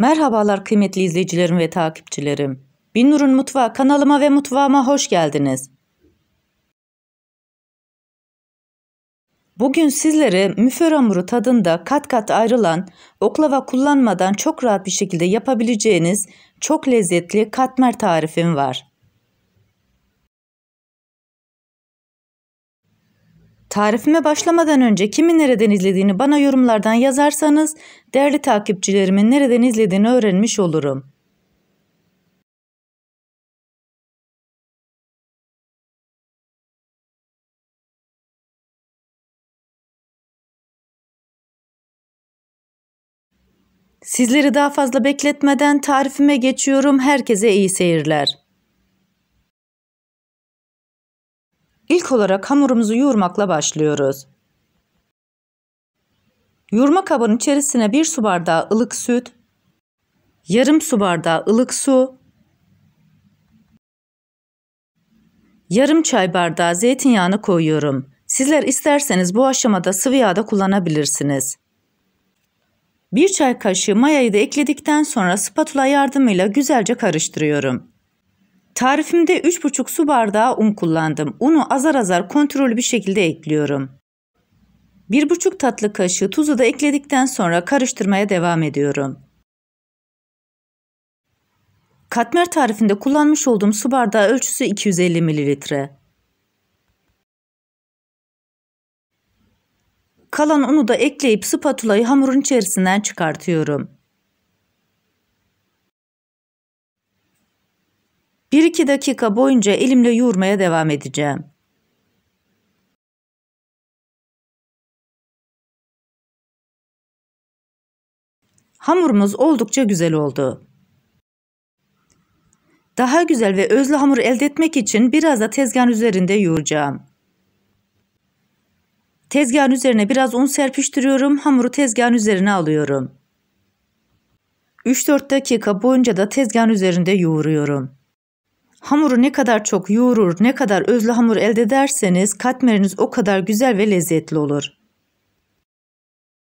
Merhabalar kıymetli izleyicilerim ve takipçilerim. Binur'un Mutfağı kanalıma ve mutfağıma hoş geldiniz. Bugün sizlere müfer hamuru tadında kat kat ayrılan, oklava kullanmadan çok rahat bir şekilde yapabileceğiniz çok lezzetli katmer tarifim var. Tarifime başlamadan önce kimi nereden izlediğini bana yorumlardan yazarsanız değerli takipçilerimin nereden izlediğini öğrenmiş olurum. Sizleri daha fazla bekletmeden tarifime geçiyorum. Herkese iyi seyirler. İlk olarak hamurumuzu yoğurmakla başlıyoruz. Yoğurma kabının içerisine 1 su bardağı ılık süt, yarım su bardağı ılık su, yarım çay bardağı zeytinyağını koyuyorum. Sizler isterseniz bu aşamada sıvı yağ da kullanabilirsiniz. 1 çay kaşığı mayayı da ekledikten sonra spatula yardımıyla güzelce karıştırıyorum. Tarifimde 3,5 su bardağı un kullandım. Unu azar azar kontrollü bir şekilde ekliyorum. 1,5 tatlı kaşığı tuzu da ekledikten sonra karıştırmaya devam ediyorum. Katmer tarifinde kullanmış olduğum su bardağı ölçüsü 250 ml. Kalan unu da ekleyip spatulayı hamurun içerisinden çıkartıyorum. Bir iki dakika boyunca elimle yoğurmaya devam edeceğim. Hamurumuz oldukça güzel oldu. Daha güzel ve özlü hamur elde etmek için biraz da tezgahın üzerinde yoğuracağım. Tezgahın üzerine biraz un serpiştiriyorum. Hamuru tezgahın üzerine alıyorum. 3-4 dakika boyunca da tezgahın üzerinde yoğuruyorum. Hamuru ne kadar çok yoğurur, ne kadar özlü hamur elde ederseniz katmeriniz o kadar güzel ve lezzetli olur.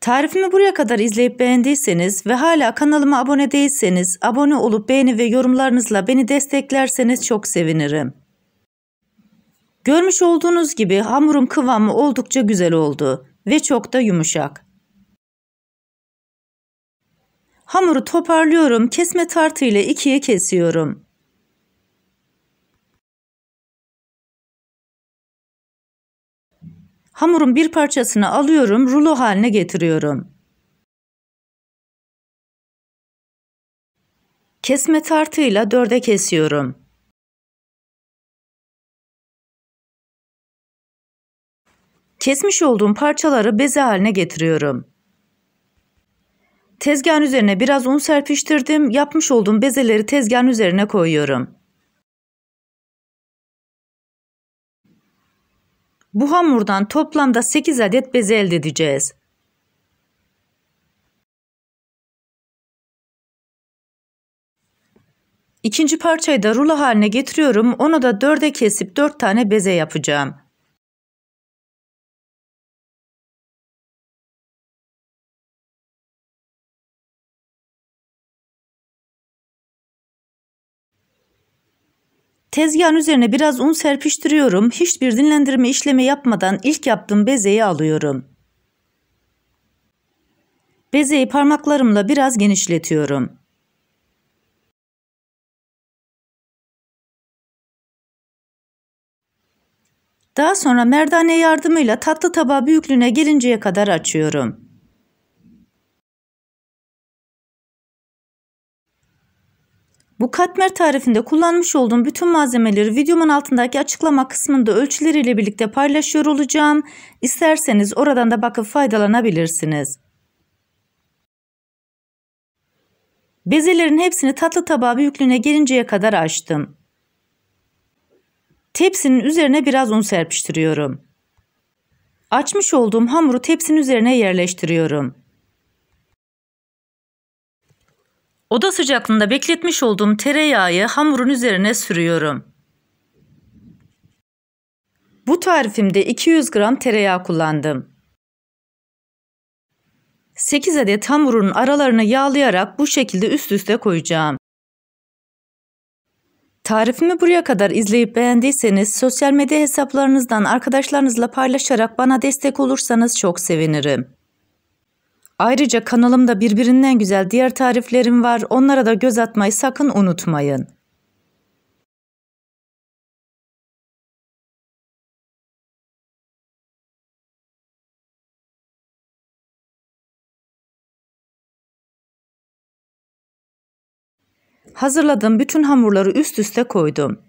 Tarifimi buraya kadar izleyip beğendiyseniz ve hala kanalıma abone değilseniz abone olup beğeni ve yorumlarınızla beni desteklerseniz çok sevinirim. Görmüş olduğunuz gibi hamurun kıvamı oldukça güzel oldu ve çok da yumuşak. Hamuru toparlıyorum, kesme tartı ile ikiye kesiyorum. Hamurun bir parçasını alıyorum, rulo haline getiriyorum. Kesme tartıyla dörde kesiyorum. Kesmiş olduğum parçaları beze haline getiriyorum. Tezgahın üzerine biraz un serpiştirdim. Yapmış olduğum bezeleri tezgahın üzerine koyuyorum. Bu hamurdan toplamda 8 adet beze elde edeceğiz. İkinci parçayı da rulo haline getiriyorum. Onu da dörde kesip dört tane beze yapacağım. Tezgahın üzerine biraz un serpiştiriyorum. Hiçbir dinlendirme işlemi yapmadan ilk yaptığım bezeyi alıyorum. Bezeyi parmaklarımla biraz genişletiyorum. Daha sonra merdane yardımıyla tatlı tabağı büyüklüğüne gelinceye kadar açıyorum. Bu katmer tarifinde kullanmış olduğum bütün malzemeleri videomun altındaki açıklama kısmında ölçüleriyle birlikte paylaşıyor olacağım. İsterseniz oradan da bakıp faydalanabilirsiniz. Bezelerin hepsini tatlı tabağı büyüklüğüne gelinceye kadar açtım. Tepsinin üzerine biraz un serpiştiriyorum. Açmış olduğum hamuru tepsinin üzerine yerleştiriyorum. Oda sıcaklığında bekletmiş olduğum tereyağı hamurun üzerine sürüyorum. Bu tarifimde 200 gram tereyağı kullandım. 8 adet hamurun aralarını yağlayarak bu şekilde üst üste koyacağım. Tarifimi buraya kadar izleyip beğendiyseniz sosyal medya hesaplarınızdan arkadaşlarınızla paylaşarak bana destek olursanız çok sevinirim. Ayrıca kanalımda birbirinden güzel diğer tariflerim var. Onlara da göz atmayı sakın unutmayın. Hazırladığım bütün hamurları üst üste koydum.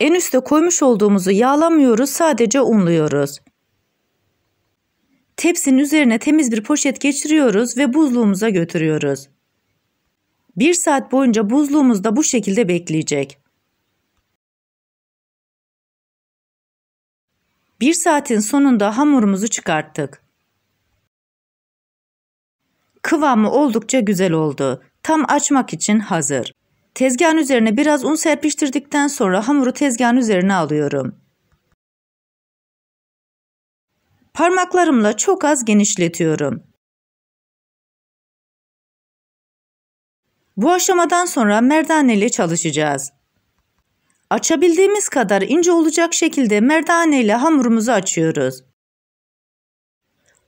En üste koymuş olduğumuzu yağlamıyoruz sadece unluyoruz. Tepsinin üzerine temiz bir poşet geçiriyoruz ve buzluğumuza götürüyoruz. Bir saat boyunca buzluğumuzda bu şekilde bekleyecek. Bir saatin sonunda hamurumuzu çıkarttık. Kıvamı oldukça güzel oldu. Tam açmak için hazır. Tezgahın üzerine biraz un serpiştirdikten sonra hamuru tezgahın üzerine alıyorum. Parmaklarımla çok az genişletiyorum. Bu aşamadan sonra merdaneyle çalışacağız. Açabildiğimiz kadar ince olacak şekilde merdaneyle hamurumuzu açıyoruz.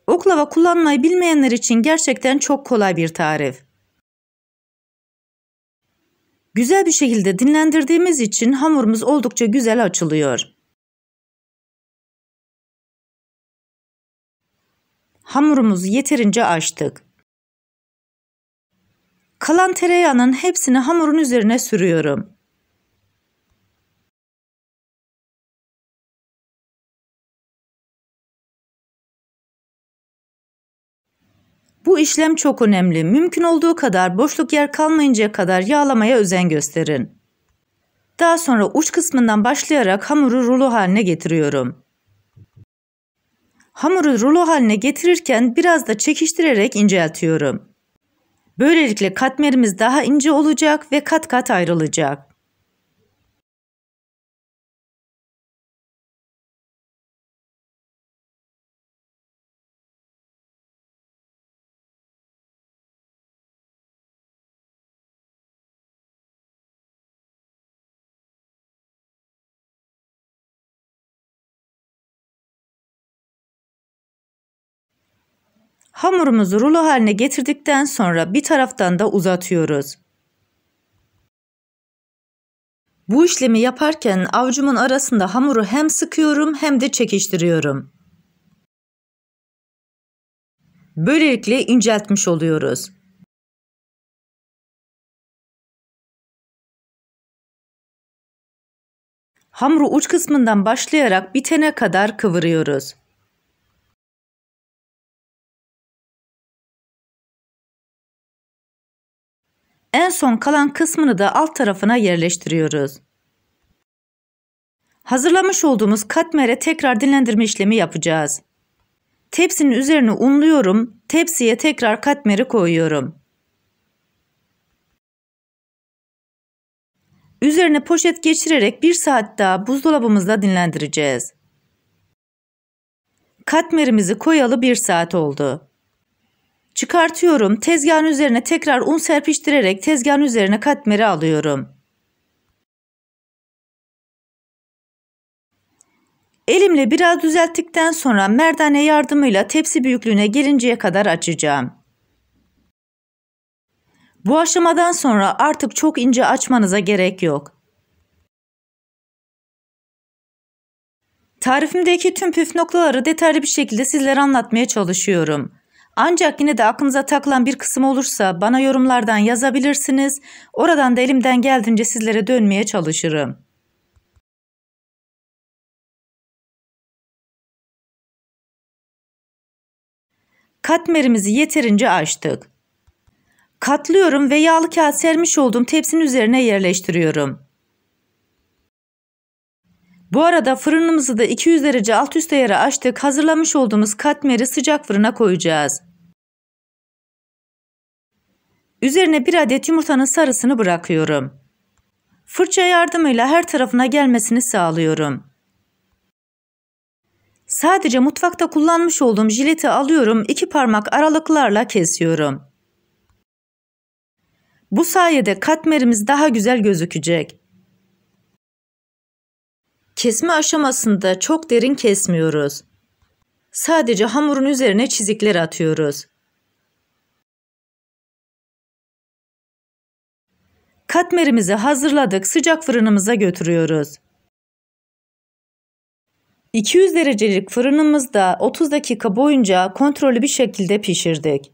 Oklava kullanmayı bilmeyenler için gerçekten çok kolay bir tarif. Güzel bir şekilde dinlendirdiğimiz için hamurumuz oldukça güzel açılıyor. Hamurumuzu yeterince açtık. Kalan tereyağının hepsini hamurun üzerine sürüyorum. Bu işlem çok önemli. Mümkün olduğu kadar boşluk yer kalmayıncaya kadar yağlamaya özen gösterin. Daha sonra uç kısmından başlayarak hamuru rulo haline getiriyorum. Hamuru rulo haline getirirken biraz da çekiştirerek inceltiyorum. Böylelikle katmerimiz daha ince olacak ve kat kat ayrılacak. Hamurumuzu rulo haline getirdikten sonra bir taraftan da uzatıyoruz. Bu işlemi yaparken avcumun arasında hamuru hem sıkıyorum hem de çekiştiriyorum. Böylelikle inceltmiş oluyoruz. Hamuru uç kısmından başlayarak bitene kadar kıvırıyoruz. En son kalan kısmını da alt tarafına yerleştiriyoruz. Hazırlamış olduğumuz katmere tekrar dinlendirme işlemi yapacağız. Tepsinin üzerine unluyorum. Tepsiye tekrar katmeri koyuyorum. Üzerine poşet geçirerek bir saat daha buzdolabımızda dinlendireceğiz. Katmerimizi koyalı bir saat oldu. Çıkartıyorum. Tezgahın üzerine tekrar un serpiştirerek tezgahın üzerine katmeri alıyorum. Elimle biraz düzelttikten sonra merdane yardımıyla tepsi büyüklüğüne gelinceye kadar açacağım. Bu aşamadan sonra artık çok ince açmanıza gerek yok. Tarifimdeki tüm püf noktaları detaylı bir şekilde sizlere anlatmaya çalışıyorum. Ancak yine de aklınıza takılan bir kısım olursa bana yorumlardan yazabilirsiniz. Oradan da elimden geldiğince sizlere dönmeye çalışırım. Katmerimizi yeterince açtık. Katlıyorum ve yağlı kağıt sermiş olduğum tepsinin üzerine yerleştiriyorum. Bu arada fırınımızı da 200 derece alt üst ayarı açtık. Hazırlamış olduğumuz katmeri sıcak fırına koyacağız. Üzerine bir adet yumurtanın sarısını bırakıyorum. Fırça yardımıyla her tarafına gelmesini sağlıyorum. Sadece mutfakta kullanmış olduğum jileti alıyorum, iki parmak aralıklarla kesiyorum. Bu sayede katmerimiz daha güzel gözükecek. Kesme aşamasında çok derin kesmiyoruz. Sadece hamurun üzerine çizikler atıyoruz. Katmerimizi hazırladık sıcak fırınımıza götürüyoruz. 200 derecelik fırınımızda 30 dakika boyunca kontrollü bir şekilde pişirdik.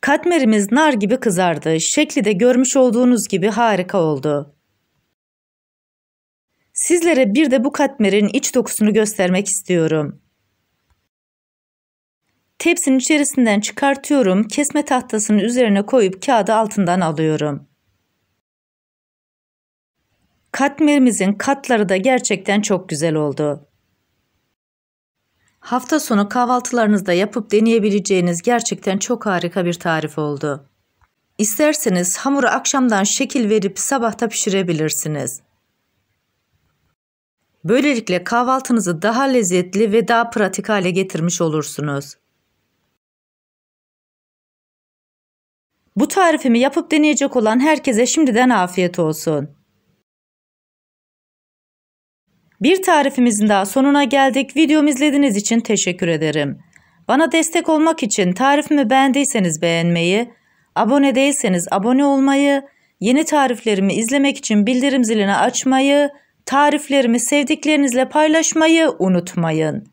Katmerimiz nar gibi kızardı. Şekli de görmüş olduğunuz gibi harika oldu. Sizlere bir de bu katmerin iç dokusunu göstermek istiyorum. Tepsinin içerisinden çıkartıyorum, kesme tahtasının üzerine koyup kağıdı altından alıyorum. Katmerimizin katları da gerçekten çok güzel oldu. Hafta sonu kahvaltılarınızda yapıp deneyebileceğiniz gerçekten çok harika bir tarif oldu. İsterseniz hamuru akşamdan şekil verip sabahta pişirebilirsiniz. Böylelikle kahvaltınızı daha lezzetli ve daha pratik hale getirmiş olursunuz. Bu tarifimi yapıp deneyecek olan herkese şimdiden afiyet olsun. Bir tarifimizin daha sonuna geldik. Videomu izlediğiniz için teşekkür ederim. Bana destek olmak için tarifimi beğendiyseniz beğenmeyi, abone değilseniz abone olmayı, yeni tariflerimi izlemek için bildirim zilini açmayı, tariflerimi sevdiklerinizle paylaşmayı unutmayın.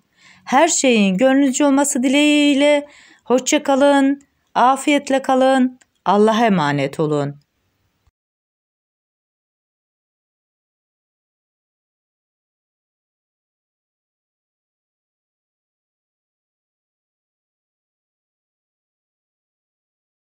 Her şeyin gönlünüzce olması dileğiyle hoşçakalın, afiyetle kalın, Allah'a emanet olun.